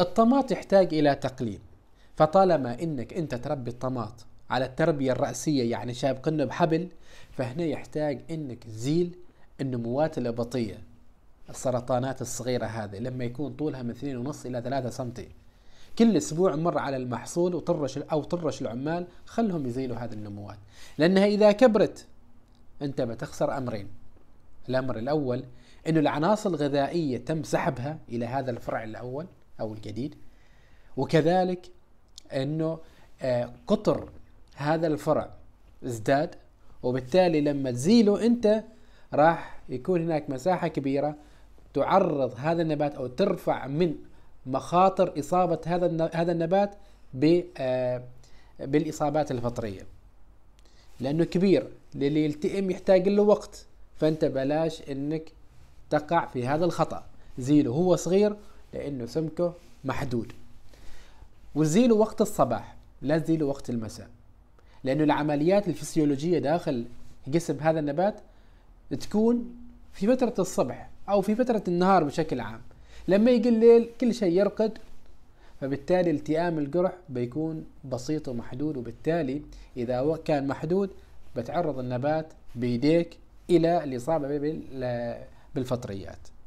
الطماط يحتاج إلى تقليم فطالما إنك أنت تربي الطماط على التربية الرأسية يعني شابقنه بحبل فهنا يحتاج إنك تزيل النموات الإبطية السرطانات الصغيرة هذه لما يكون طولها من 2.5 إلى 3 سم كل اسبوع مر على المحصول وطرش او طرش العمال خلهم يزيلوا هذه النموات لانها اذا كبرت انت بتخسر امرين الامر الاول انه العناصر الغذائيه تم سحبها الى هذا الفرع الاول أو الجديد وكذلك أنه آه، قطر هذا الفرع ازداد وبالتالي لما تزيله أنت راح يكون هناك مساحة كبيرة تعرض هذا النبات أو ترفع من مخاطر إصابة هذا هذا النبات آه، بالإصابات الفطرية لأنه كبير للي يلتئم يحتاج له وقت فأنت بلاش إنك تقع في هذا الخطأ زيله هو صغير لأنه سمكه محدود وزيله وقت الصباح لا تزيله وقت المساء لأنه العمليات الفسيولوجية داخل جسم هذا النبات تكون في فترة الصبح أو في فترة النهار بشكل عام لما يجي الليل كل شيء يرقد فبالتالي التئام الجرح بيكون بسيط ومحدود وبالتالي إذا كان محدود بتعرض النبات بيديك إلى الإصابة بالفطريات